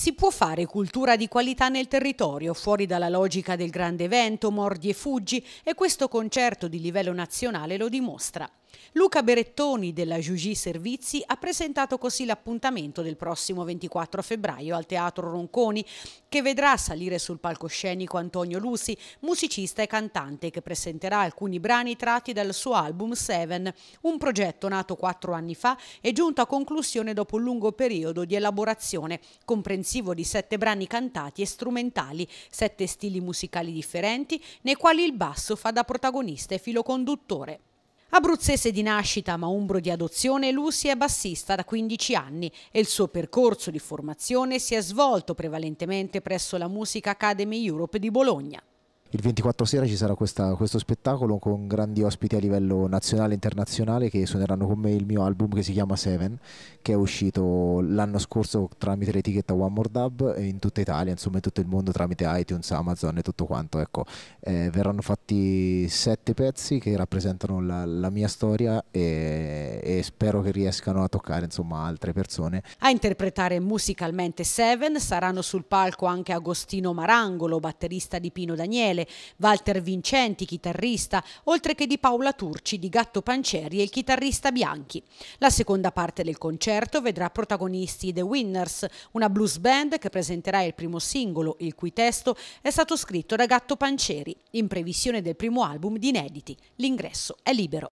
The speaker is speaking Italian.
Si può fare cultura di qualità nel territorio, fuori dalla logica del grande evento, mordi e fuggi, e questo concerto di livello nazionale lo dimostra. Luca Berettoni della Giugì Servizi ha presentato così l'appuntamento del prossimo 24 febbraio al Teatro Ronconi che vedrà salire sul palcoscenico Antonio Lusi, musicista e cantante che presenterà alcuni brani tratti dal suo album Seven, un progetto nato quattro anni fa e giunto a conclusione dopo un lungo periodo di elaborazione, comprensivo di sette brani cantati e strumentali, sette stili musicali differenti, nei quali il basso fa da protagonista e filo conduttore. Abruzzese di nascita ma umbro di adozione, Lucy è bassista da 15 anni e il suo percorso di formazione si è svolto prevalentemente presso la Musica Academy Europe di Bologna. Il 24 sera ci sarà questa, questo spettacolo con grandi ospiti a livello nazionale e internazionale che suoneranno con me il mio album che si chiama Seven, che è uscito l'anno scorso tramite l'etichetta One More Dub in tutta Italia, insomma in tutto il mondo tramite iTunes, Amazon e tutto quanto. Ecco. Eh, verranno fatti sette pezzi che rappresentano la, la mia storia e, e, spero che riescano a toccare insomma, altre persone. A interpretare musicalmente Seven saranno sul palco anche Agostino Marangolo, batterista di Pino Daniele Michele, Walter Vincenti, chitarrista, oltre che di Paola Turci, di Gatto Panceri e il chitarrista Bianchi. La seconda parte del concerto vedrà protagonisti The Winners, una blues band che presenterà il primo singolo, il cui testo è stato scritto da Gatto Panceri, in previsione del primo album di inediti. L'ingresso è libero.